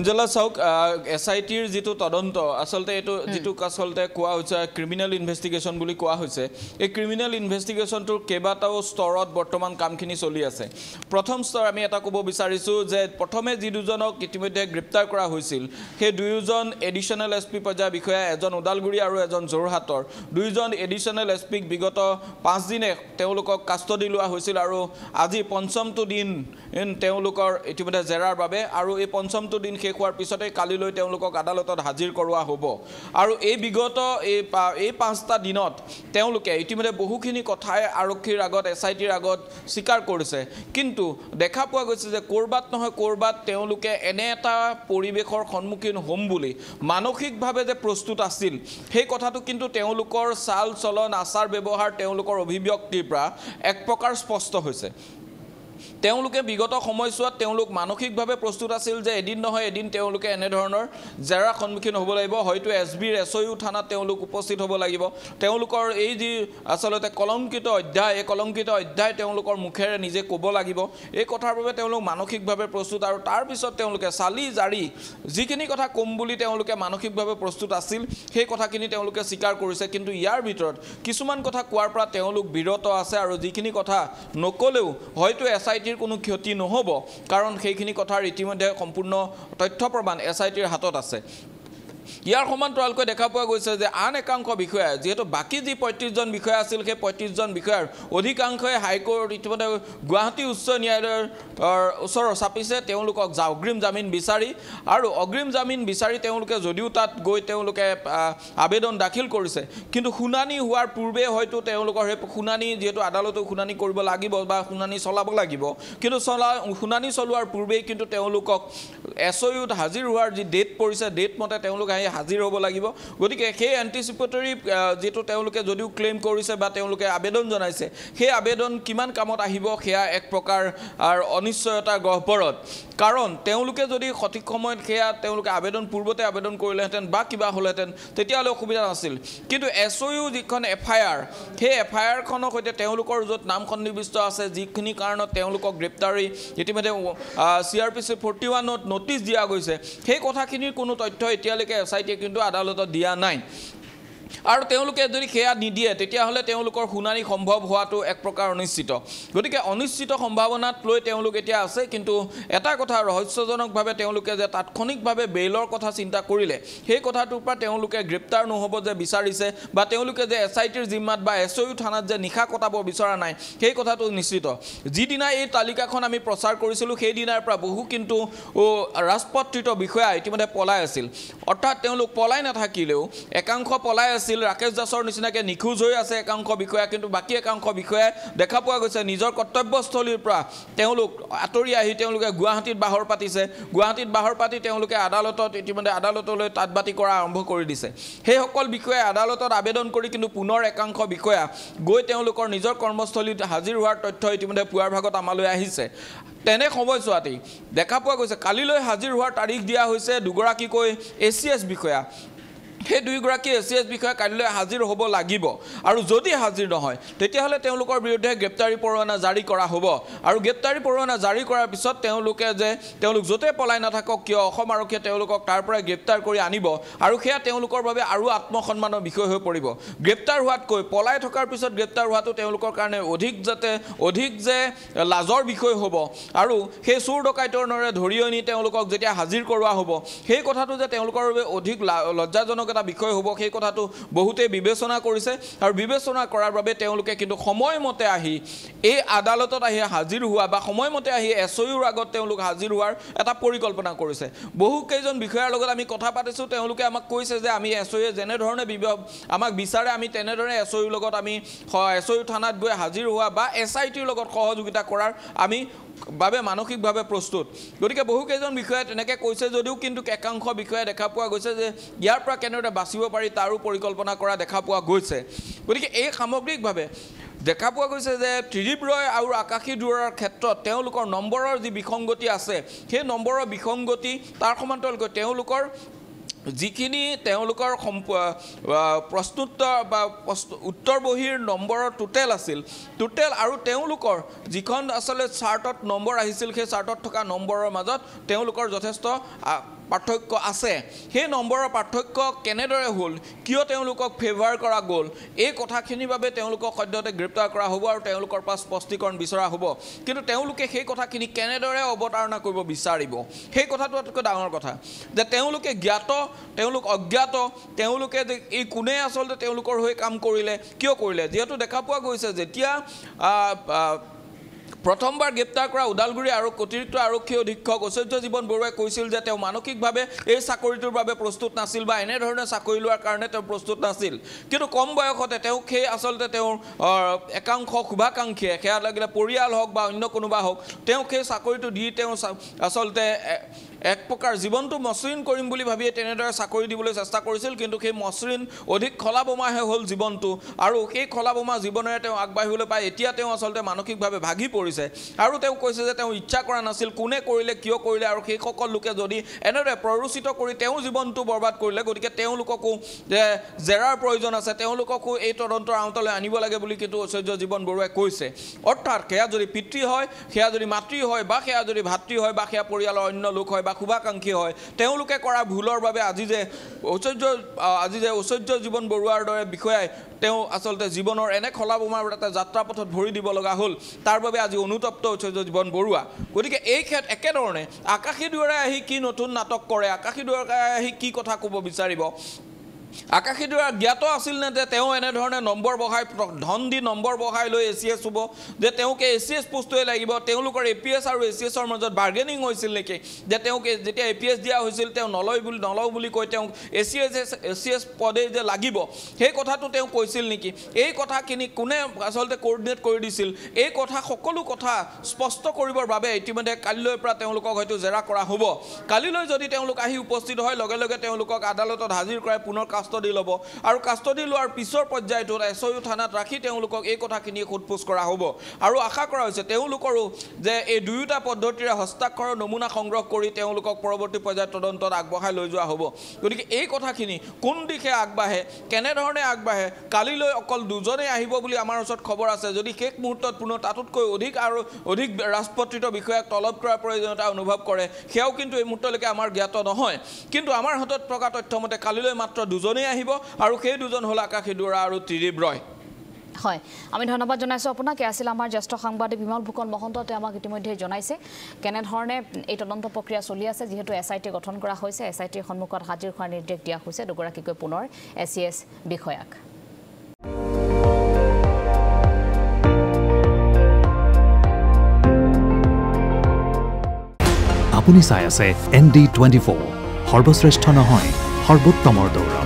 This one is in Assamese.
অঞ্জলা চাওক এছ আই টিৰ যিটো তদন্ত আচলতে এইটো যিটোক আচলতে কোৱা হৈছে ক্ৰিমিনেল ইনভেষ্টিগেশ্যন বুলি কোৱা হৈছে এই ক্ৰিমিনেল ইনভেষ্টিগেশ্যনটোৰ কেইবাটাও স্তৰত বৰ্তমান কামখিনি চলি আছে প্ৰথম স্তৰ আমি এটা ক'ব বিচাৰিছোঁ যে প্ৰথমে যি দুজনক ইতিমধ্যে গ্ৰেপ্তাৰ কৰা হৈছিল সেই দুয়োজন এডিশ্যনেল এছ পি পৰ্যায়ৰ বিষয়া এজন ওদালগুৰি আৰু এজন যোৰহাটৰ দুয়োজন এডিশ্যনেল এছ পিক বিগত পাঁচদিনে তেওঁলোকক কাষ্টডি লোৱা হৈছিল আৰু আজি পঞ্চমটো দিন তেওঁলোকৰ ইতিমধ্যে জেৰাৰ বাবে আৰু এই পঞ্চমটো দিন শেষ হোৱাৰ পিছতে কালিলৈ তেওঁলোকক আদালতত হাজিৰ কৰোৱা হ'ব আৰু এই বিগত এই এই পাঁচটা দিনত তেওঁলোকে ইতিমধ্যে বহুখিনি কথাই আৰক্ষীৰ আগত এছ আই টিৰ আগত স্বীকাৰ কৰিছে কিন্তু দেখা পোৱা গৈছে যে ক'ৰবাত নহয় ক'ৰবাত তেওঁলোকে এনে এটা পৰিৱেশৰ সন্মুখীন হ'ম বুলি মানসিকভাৱে যে প্ৰস্তুত আছিল সেই কথাটো কিন্তু তেওঁলোকৰ চাল চলন আচাৰ ব্যৱহাৰ তেওঁলোকৰ অভিব্যক্তিৰ পৰা এক প্ৰকাৰ স্পষ্ট হৈছে তেওঁলোকে বিগত সময়ছোৱাত তেওঁলোক মানসিকভাৱে প্ৰস্তুত আছিল যে এদিন নহয় এদিন তেওঁলোকে এনেধৰণৰ জেৰাৰ সন্মুখীন হ'ব লাগিব হয়তো এছ বিৰ এছ ইউ থানাত তেওঁলোক উপস্থিত হ'ব লাগিব তেওঁলোকৰ এই যি আচলতে কলংকিত অধ্যায় এই কলংকিত অধ্যায় তেওঁলোকৰ মুখেৰে নিজে ক'ব লাগিব এই কথাৰ বাবে তেওঁলোক মানসিকভাৱে প্ৰস্তুত আৰু তাৰপিছত তেওঁলোকে চালি জাৰি যিখিনি কথা ক'ম বুলি তেওঁলোকে মানসিকভাৱে প্ৰস্তুত আছিল সেই কথাখিনি তেওঁলোকে স্বীকাৰ কৰিছে কিন্তু ইয়াৰ ভিতৰত কিছুমান কথা কোৱাৰ পৰা তেওঁলোক বিৰত আছে আৰু যিখিনি কথা নক'লেও হয়তো এছ আই টি আইটিৰ কোনো ক্ষতি নহ'ব কাৰণ সেইখিনি কথাৰ ইতিমধ্যে সম্পূৰ্ণ তথ্য প্ৰমাণ এছ আই টিৰ হাতত আছে ইয়াৰ সমান তৰালকৈ দেখা পোৱা গৈছে যে আন একাংশ বিষয়া যিহেতু বাকী যি পঁয়ত্ৰিছজন বিষয়া আছিল সেই পঁয়ত্ৰিছজন বিষয়াৰ অধিকাংশই হাইকোৰ্ট ইতিমধ্যে গুৱাহাটী উচ্চ ন্যায়ালয়ৰ ওচৰৰ চাপিছে তেওঁলোকক অগ্ৰিম জামিন বিচাৰি আৰু অগ্ৰিম জামিন বিচাৰি তেওঁলোকে যদিও তাত গৈ তেওঁলোকে আবেদন দাখিল কৰিছে কিন্তু শুনানি হোৱাৰ পূৰ্বে হয়তো তেওঁলোকৰ সেই শুনানি যিহেতু আদালতেও শুনানি কৰিব লাগিব বা শুনানি চলাব লাগিব কিন্তু চলা শুনানি চলোৱাৰ পূৰ্বেই কিন্তু তেওঁলোকক এছ অ' ইউত হাজিৰ হোৱাৰ যি ডেট পৰিছে ডেট মতে তেওঁলোক আহি হাজিৰ হ'ব লাগিব গতিকে সেই এণ্টিচিপেটৰী যিটো তেওঁলোকে যদিও ক্লেইম কৰিছে বা তেওঁলোকে আবেদন জনাইছে সেই আবেদন কিমান কামত আহিব সেয়া এক প্ৰকাৰ অনিশ্চয়তা গহ্বৰত কাৰণ তেওঁলোকে যদি সঠিক সময়ত সেয়া তেওঁলোকে আবেদন পূৰ্বতে আবেদন কৰিলেহেঁতেন বা কিবা হ'লেহেঁতেন তেতিয়াহ'লে অসুবিধা নাছিল কিন্তু এছ অ' ইউ যিখন এফ আই আৰ সেই এফ আই আৰখনৰ সৈতে তেওঁলোকৰ য'ত নাম সন্নিৱিষ্ট আছে যিখিনি কাৰণত তেওঁলোকক গ্ৰেপ্তাৰী ইতিমধ্যে C R P C forty ওৱানত নতুন নটিছ দিয়া গৈছে সেই কথাখিনিৰ কোনো তথ্য এতিয়ালৈকে এছ আই টিয়ে কিন্তু আদালতত দিয়া নাই আৰু তেওঁলোকে যদি সেয়া নিদিয়ে তেতিয়াহ'লে তেওঁলোকৰ শুনানি সম্ভৱ হোৱাটো এক প্ৰকাৰ অনিশ্চিত গতিকে অনিশ্চিত সম্ভাৱনাত লৈ তেওঁলোক এতিয়া আছে কিন্তু এটা কথা ৰহস্যজনকভাৱে তেওঁলোকে যে তাৎক্ষণিকভাৱে বেইলৰ কথা চিন্তা কৰিলে সেই কথাটোৰ পৰা তেওঁলোকে গ্ৰেপ্তাৰ নহ'ব যে বিচাৰিছে বা তেওঁলোকে যে এছ আই টিৰ জিম্মাত বা এছ অ ইউ থানাত যে নিশা কটাব বিচৰা নাই সেই কথাটো নিশ্চিত যিদিনা এই তালিকাখন আমি প্ৰচাৰ কৰিছিলোঁ সেইদিনাৰ পৰা বহু কিন্তু ৰাজপত্ৰিত বিষয়া ইতিমধ্যে পলাই আছিল অৰ্থাৎ তেওঁলোক পলাই নাথাকিলেও একাংশ পলাই আছিল আছিল ৰাকেশ দাসৰ নিচিনাকৈ নিখোজ হৈ আছে একাংশ বিষয়া কিন্তু বাকী একাংশ বিষয়াই দেখা পোৱা গৈছে নিজৰ কৰ্তব্যস্থলীৰ পৰা তেওঁলোক আঁতৰি আহি তেওঁলোকে গুৱাহাটীত বাহৰ পাতিছে গুৱাহাটীত বাহৰ পাতি তেওঁলোকে আদালতত ইতিমধ্যে আদালতলৈ তাত বাতি কৰা আৰম্ভ কৰি দিছে সেইসকল বিষয়াই আদালতত আবেদন কৰি কিন্তু পুনৰ একাংশ বিষয়া গৈ তেওঁলোকৰ নিজৰ কৰ্মস্থলীত হাজিৰ হোৱাৰ তথ্য ইতিমধ্যে পুৱাৰ ভাগত আমালৈ আহিছে তেনে সময়ছোৱাতেই দেখা পোৱা গৈছে কালিলৈ হাজিৰ হোৱাৰ তাৰিখ দিয়া হৈছে দুগৰাকীকৈ এ চি এছ বিষয়া সেই দুয়োগৰাকী এ চি এছ বিষয়া কাইলৈ হাজিৰ হ'ব লাগিব আৰু যদি হাজিৰ নহয় তেতিয়াহ'লে তেওঁলোকৰ বিৰুদ্ধে গ্ৰেপ্তাৰী পৰোৱানা জাৰি কৰা হ'ব আৰু গ্ৰেপ্তাৰী পৰোৱানা জাৰি কৰাৰ পিছত তেওঁলোকে যে তেওঁলোক য'তে পলাই নাথাকক কিয় অসম আৰক্ষীয়ে তেওঁলোকক তাৰ পৰা গ্ৰেপ্তাৰ কৰি আনিব আৰু সেয়া তেওঁলোকৰ বাবে আৰু আত্মসন্মানৰ বিষয় হৈ পৰিব গ্ৰেপ্তাৰ হোৱাতকৈ পলাই থকাৰ পিছত গ্ৰেপ্তাৰ হোৱাটো তেওঁলোকৰ কাৰণে অধিক যাতে অধিক যে লাজৰ বিষয় হ'ব আৰু সেই চোৰ ডকাইতৰ দৰে ধৰি আনি তেওঁলোকক যেতিয়া হাজিৰ কৰোৱা হ'ব সেই কথাটো যে তেওঁলোকৰ বাবে অধিক লজ্জাজনক এটা বিষয় হ'ব সেই কথাটো বহুতেই বিবেচনা কৰিছে আৰু বিবেচনা কৰাৰ বাবে তেওঁলোকে কিন্তু সময়মতে আহি এই আদালতত আহি হাজিৰ হোৱা বা সময়মতে আহি এছ এছয়ুৰ আগত তেওঁলোক হাজিৰ হোৱাৰ এটা পৰিকল্পনা কৰিছে বহুকেইজন বিষয়াৰ লগত আমি কথা পাতিছোঁ তেওঁলোকে আমাক কৈছে যে আমি এছ এছয়ুৱে যেনেধৰণে আমাক বিচাৰে আমি তেনেদৰে এছ এছয়ুৰ লগত আমি এছ এছয়ু থানাত গৈ হাজিৰ হোৱা বা এছ আই টিৰ লগত সহযোগিতা কৰাৰ আমি বাবে মানসিকভাৱে প্ৰস্তুত গতিকে বহুকেইজন বিষয়াই তেনেকৈ কৈছে যদিও কিন্তু একাংশ বিষয়াই দেখা পোৱা গৈছে যে ইয়াৰ পৰা কেনেদৰে বাচিব পাৰি তাৰো পৰিকল্পনা কৰা দেখা পোৱা গৈছে গতিকে এই সামগ্ৰিকভাৱে দেখা পোৱা গৈছে যে ত্ৰিদীপ ৰয় আৰু আকাশী দূৰৰ ক্ষেত্ৰত তেওঁলোকৰ নম্বৰৰ যি বিসংগতি আছে সেই নম্বৰৰ বিসংগতি তাৰ সমান্তৰালকৈ তেওঁলোকৰ যিখিনি তেওঁলোকৰ সম প্ৰশ্নোত্তৰ বা উত্তৰ বহীৰ নম্বৰৰ টোটেল আছিল টোটেল আৰু তেওঁলোকৰ যিখন আচলতে চাৰ্টত নম্বৰ আহিছিল সেই চাৰ্টত থকা নম্বৰৰ মাজত তেওঁলোকৰ যথেষ্ট পাৰ্থক্য আছে সেই নম্বৰৰ পাৰ্থক্য কেনেদৰে হ'ল কিয় তেওঁলোকক ফেভাৰ কৰা গ'ল এই কথাখিনিৰ বাবে তেওঁলোকক সদ্যহতে গ্ৰেপ্তাৰ কৰা হ'ব আৰু তেওঁলোকৰ পৰা স্পষ্টীকৰণ বিচৰা হ'ব কিন্তু তেওঁলোকে সেই কথাখিনি কেনেদৰে অৱতাৰণা কৰিব বিচাৰিব সেই কথাটো আটাইতকৈ ডাঙৰ কথা যে তেওঁলোকে জ্ঞাত তেওঁলোক অজ্ঞাত তেওঁলোকে যে এই কোনে আচলতে তেওঁলোকৰ হৈ কাম কৰিলে কিয় কৰিলে যিহেতু দেখা পোৱা গৈছে যেতিয়া প্ৰথমবাৰ গ্ৰেপ্তাৰ কৰা ওদালগুৰি আৰু অতিৰিক্ত আৰক্ষী অধীক্ষক ঐশ্বৰ্য জীৱন বৰুৱাই কৈছিল যে তেওঁ মানসিকভাৱে এই চাকৰিটোৰ বাবে প্ৰস্তুত নাছিল বা এনেধৰণে চাকৰি লোৱাৰ কাৰণে তেওঁ প্ৰস্তুত নাছিল কিন্তু কম বয়সতে তেওঁক সেই আচলতে তেওঁৰ একাংশ শুভাকাংক্ষীয়ে সেয়া লাগিলে পৰিয়াল হওক বা অন্য কোনোবা হওক তেওঁক সেই চাকৰিটো দি তেওঁ আচলতে এক প্ৰকাৰ জীৱনটো মসৃণ কৰিম বুলি ভাবিয়ে তেনেদৰে চাকৰি দিবলৈ চেষ্টা কৰিছিল কিন্তু সেই মসৃণ অধিক খলা বোমাহে হ'ল জীৱনটো আৰু সেই খলা বোমা জীৱনেৰে তেওঁ আগবাঢ়িবলৈ পায় এতিয়া তেওঁ আচলতে মানসিকভাৱে ভাগি পৰিছে আৰু তেওঁ কৈছে যে তেওঁ ইচ্ছা কৰা নাছিল কোনে কৰিলে কিয় কৰিলে আৰু সেইসকল লোকে যদি এনেদৰে প্ৰৰোচিত কৰি তেওঁ জীৱনটো বৰবাদ কৰিলে গতিকে তেওঁলোককো যে জেৰাৰ প্ৰয়োজন আছে তেওঁলোককো এই তদন্তৰ আওঁতালৈ আনিব লাগে বুলি কিন্তু ঐশ্বৰ্য জীৱন বৰুৱাই কৈছে অৰ্থাৎ সেয়া যদি পিতৃ হয় সেয়া যদি মাতৃ হয় বা সেয়া যদি ভাতৃ হয় বা সেয়া পৰিয়ালৰ অন্য লোক হয় বা বা শুভাকাং হয় তেওঁলোকে কৰা ভুলৰ বাবে আজি যে ঐশ্বৰ্য আজি যে ঐশ্বৰ্য জীৱন বৰুৱাৰ দৰে বিষয়াই তেওঁ আচলতে জীৱনৰ এনে খলা বোমাৰ এটা যাত্ৰা পথত ভৰি দিব লগা হ'ল তাৰ বাবে আজি অনুতপ্ত ঐশ্বৰ্য জীৱন বৰুৱা গতিকে এই ক্ষেত্ৰত একেধৰণে আকাশী দুৱাৰাই আহি কি নতুন নাটক কৰে আকাশী দুৱাৰে আহি কি কথা ক'ব বিচাৰিব আকাশীদুৱাৰ জ্ঞাত আছিল নে যে তেওঁ এনেধৰণে নম্বৰ বঢ়াই ধন দি নম্বৰ বঢ়াই লৈ এ চি এছ হ'ব যে তেওঁকে এ চি এছ পোষ্টটোৱে লাগিব তেওঁলোকৰ এ পি এছ আৰু এ চি এছৰ মাজত বাৰ্গেনিং হৈছিল নেকি যে তেওঁক যেতিয়া এ পি এছ দিয়া হৈছিল তেওঁ নলয় বুলি নলওঁ বুলি কৈ তেওঁক A C S S A C S পদে যে লাগিব সেই কথাটো তেওঁ কৈছিল নেকি এই কথাখিনি কোনে আচলতে কৰ্ডিনেট কৰি দিছিল এই কথা সকলো কথা স্পষ্ট কৰিবৰ বাবে ইতিমধ্যে কালিলৈ পৰা তেওঁলোকক হয়তো জেৰা কৰা হ'ব কালিলৈ যদি তেওঁলোক আহি উপস্থিত হয় লগে লগে তেওঁলোকক আদালতত হাজিৰ কৰাই পুনৰ কাষ্টডি ল'ব আৰু কাষ্টডি লোৱাৰ পিছৰ পৰ্যায়টোত এছ অ' ইউ থানাত ৰাখি তেওঁলোকক এই কথাখিনি সোধ পোছ কৰা হ'ব আৰু আশা কৰা হৈছে তেওঁলোকৰো যে এই দুয়োটা পদ্ধতিৰে হস্তাক্ষৰৰ নমুনা সংগ্ৰহ কৰি তেওঁলোকক পৰৱৰ্তী পৰ্যায়ত তদন্তত আগবঢ়াই লৈ যোৱা হ'ব গতিকে এই কথাখিনি কোন দিশে আগবাঢ়ে কেনেধৰণে আগবাঢ়ে কালিলৈ অকল দুজনেই আহিব বুলি আমাৰ ওচৰত খবৰ আছে যদি শেষ মুহূৰ্তত পুনৰ তাতোতকৈ অধিক আৰু অধিক ৰাজপত্ৰিত বিষয়াক তলব কৰাৰ প্ৰয়োজনীয়তা অনুভৱ কৰে সেয়াও কিন্তু এই মুহূৰ্তলৈকে আমাৰ জ্ঞাত নহয় কিন্তু আমাৰ হাতত থকা তথ্যমতে কালিলৈ মাত্ৰ দুজন দুজনেই আহিব আৰু সেই দুজন হ'ল আকাশী দুৱৰা আৰু ত্ৰিদীব্ৰয় হয় আমি ধন্যবাদ জনাইছোঁ আপোনাক এয়া আছিল আমাৰ জ্যেষ্ঠ সাংবাদিক বিমল ফুকন মহন্ত তেওঁ আমাক ইতিমধ্যে জনাইছে কেনেধৰণে এই তদন্ত প্ৰক্ৰিয়া চলি আছে যিহেতু এছ আই টি গঠন কৰা হৈছে এছ আই টিৰ সন্মুখত হাজিৰ হোৱাৰ নিৰ্দেশ দিয়া হৈছে দুগৰাকীকৈ পুনৰ এ চি এছ বিষয়াক আপুনি চাই আছে এন ডি টুৱেণ্টি ফ'ৰ সৰ্বশ্ৰেষ্ঠ নহয় সৰ্বোত্তমৰ দৌৰা